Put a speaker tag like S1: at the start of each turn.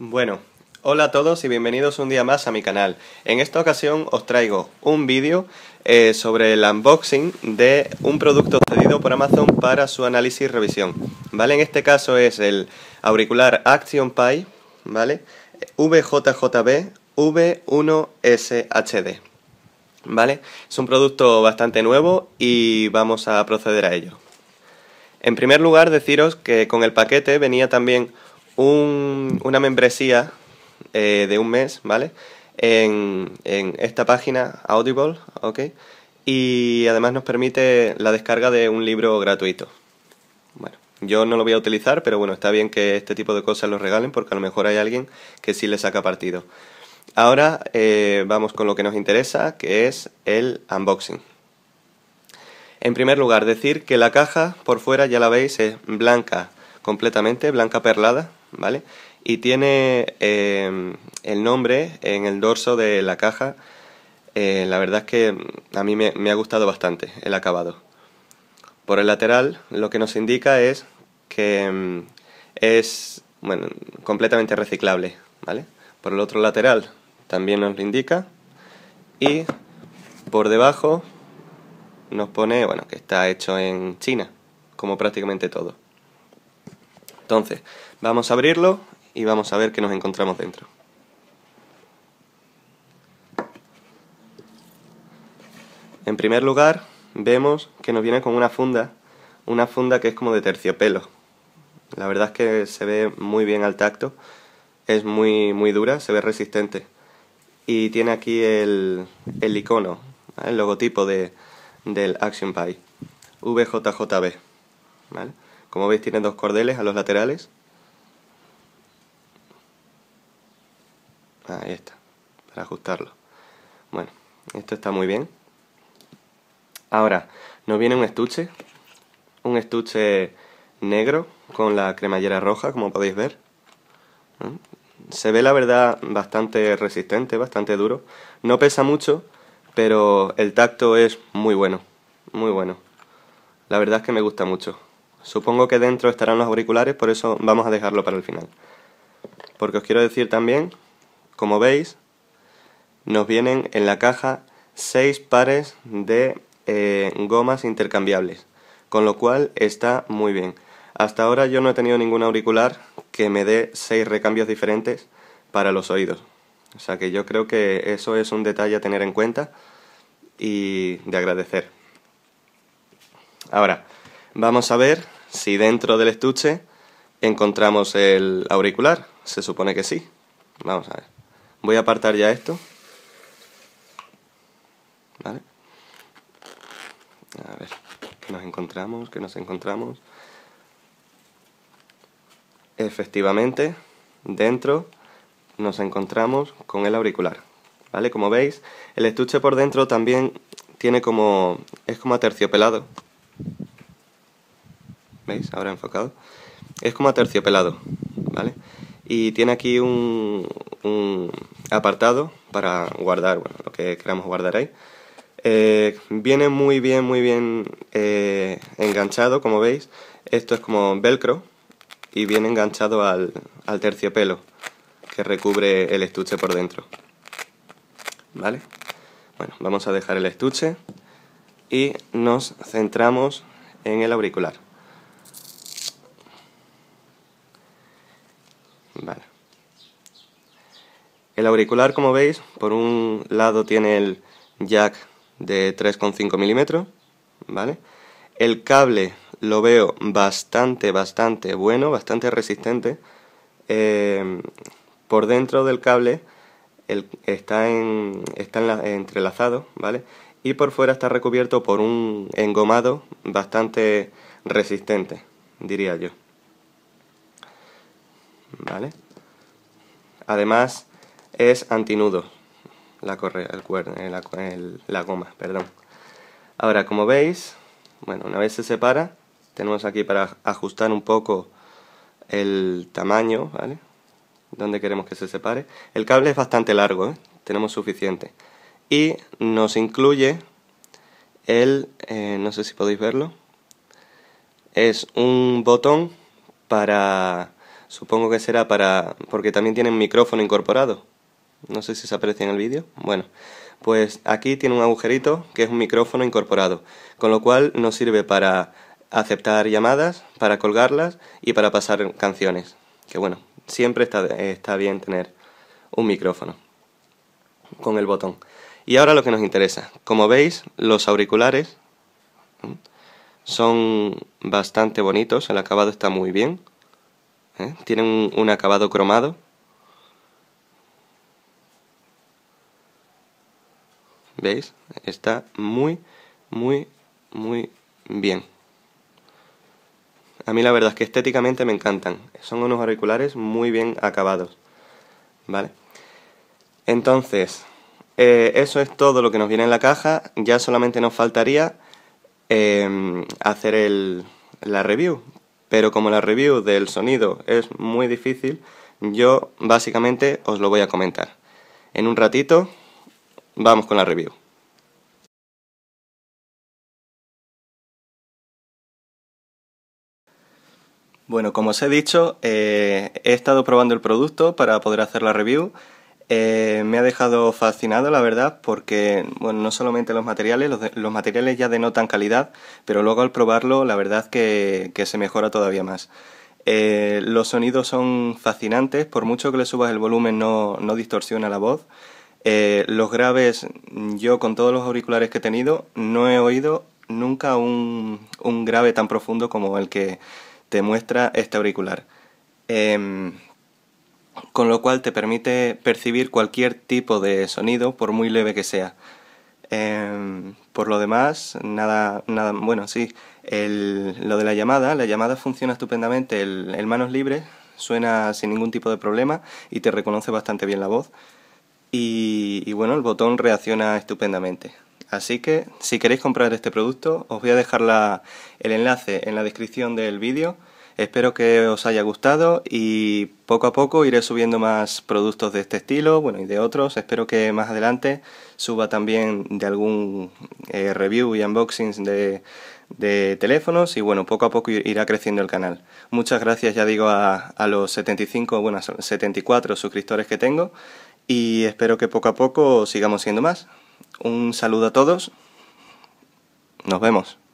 S1: Bueno, hola a todos y bienvenidos un día más a mi canal. En esta ocasión os traigo un vídeo eh, sobre el unboxing de un producto cedido por Amazon para su análisis y revisión. ¿Vale? En este caso es el auricular Action Pie, ¿vale? VJJB V1SHD. ¿Vale? Es un producto bastante nuevo y vamos a proceder a ello. En primer lugar, deciros que con el paquete venía también una membresía eh, de un mes, ¿vale? En, esta página Audible, ¿ok? Y además nos permite la descarga de un libro gratuito. Bueno, yo no lo voy a utilizar, pero bueno, está bien que este tipo de cosas los regalen porque a lo mejor hay alguien que sí le saca partido. Ahora eh, vamos con lo que nos interesa, que es el unboxing. En primer lugar, decir que la caja por fuera, ya la veis, es blanca, completamente blanca perlada, ¿vale? Y tiene eh, el nombre en el dorso de la caja. Eh, la verdad es que a mí me, me ha gustado bastante el acabado. Por el lateral lo que nos indica es que mm, es bueno, completamente reciclable, ¿vale? Por el otro lateral también nos lo indica y por debajo nos pone, bueno, que está hecho en China, como prácticamente todo. Entonces, vamos a abrirlo y vamos a ver qué nos encontramos dentro. En primer lugar, vemos que nos viene con una funda, una funda que es como de terciopelo. La verdad es que se ve muy bien al tacto, es muy, muy dura, se ve resistente. Y tiene aquí el, el icono, el logotipo de, del Action Pie, VJJB. ¿vale? Como veis tiene dos cordeles a los laterales. Ah, ahí está, para ajustarlo. Bueno, esto está muy bien. Ahora, nos viene un estuche, un estuche negro con la cremallera roja, como podéis ver. ¿Eh? Se ve la verdad bastante resistente, bastante duro. No pesa mucho, pero el tacto es muy bueno, muy bueno. La verdad es que me gusta mucho. Supongo que dentro estarán los auriculares, por eso vamos a dejarlo para el final. Porque os quiero decir también, como veis, nos vienen en la caja seis pares de eh, gomas intercambiables, con lo cual está muy bien. Hasta ahora yo no he tenido ningún auricular que me dé seis recambios diferentes para los oídos. O sea que yo creo que eso es un detalle a tener en cuenta y de agradecer. Ahora, Vamos a ver si dentro del estuche encontramos el auricular. Se supone que sí. Vamos a ver. Voy a apartar ya esto. ¿Vale? A ver, ¿qué nos encontramos? ¿Qué nos encontramos? Efectivamente, dentro nos encontramos con el auricular. ¿Vale? Como veis, el estuche por dentro también tiene como... es como aterciopelado. ¿veis? Ahora enfocado. Es como aterciopelado, ¿vale? Y tiene aquí un, apartado para guardar, bueno, lo que queramos guardar ahí. Eh, viene muy bien, muy bien eh, enganchado, como veis. Esto es como velcro y viene enganchado al, al terciopelo que recubre el estuche por dentro. ¿Vale? Bueno, vamos a dejar el estuche y nos centramos en el auricular. Vale. El auricular, como veis, por un lado tiene el jack de 3,5 milímetros, ¿vale? El cable lo veo bastante, bastante bueno, bastante resistente. Eh, por dentro del cable está, está entrelazado, ¿vale? Y por fuera está recubierto por un engomado bastante resistente, diría yo. ¿vale? Además es antinudo eh, la, el la, goma, perdón. Ahora, como veis, bueno, una vez se separa, tenemos aquí para ajustar un poco el tamaño, ¿vale? Donde queremos que se separe. El cable es bastante largo, ¿eh? tenemos suficiente. Y nos incluye el, eh, no sé si podéis verlo, es un botón para Supongo que será para... porque también tiene un micrófono incorporado. No sé si se aprecia en el vídeo. Bueno, pues aquí tiene un agujerito que es un micrófono incorporado, con lo cual nos sirve para aceptar llamadas, para colgarlas y para pasar canciones. Que bueno, siempre está, está bien tener un micrófono con el botón. Y ahora lo que nos interesa. Como veis, los auriculares son bastante bonitos, el acabado está muy bien. ¿Eh? Tienen un, acabado cromado. ¿Veis? Está muy, muy, muy bien. A mí la verdad es que estéticamente me encantan. Son unos auriculares muy bien acabados. ¿Vale? Entonces, eh, eso es todo lo que nos viene en la caja. Ya solamente nos faltaría eh, hacer el, la review, pero como la review del sonido es muy difícil, yo básicamente os lo voy a comentar. En un ratito, vamos con la review. Bueno, como os he dicho, eh, he estado probando el producto para poder hacer la review eh, me ha dejado fascinado, la verdad, porque bueno, no solamente los materiales, los, materiales ya denotan calidad, pero luego al probarlo, la verdad que, se mejora todavía más. Eh, los sonidos son fascinantes, por mucho que le subas el volumen no, distorsiona la voz. Eh, los graves, yo con todos los auriculares que he tenido, no he oído nunca un, un grave tan profundo como el que te muestra este auricular. Em, con lo cual te permite percibir cualquier tipo de sonido, por muy leve que sea. Em, por lo demás, nada, nada bueno, sí, lo de la llamada, la llamada funciona estupendamente, el, manos libres suena sin ningún tipo de problema y te reconoce bastante bien la voz. Y, bueno, el botón reacciona estupendamente. Así que si queréis comprar este producto, os voy a dejar el enlace en la descripción del vídeo. Espero que os haya gustado y poco a poco iré subiendo más productos de este estilo, bueno, y de otros. Espero que más adelante suba también de algún eh, review y unboxings de, teléfonos y bueno, poco a poco irá creciendo el canal. Muchas gracias, ya digo, a, a los 75, bueno, 74 suscriptores que tengo y espero que poco a poco sigamos siendo más. Un saludo a todos. Nos vemos.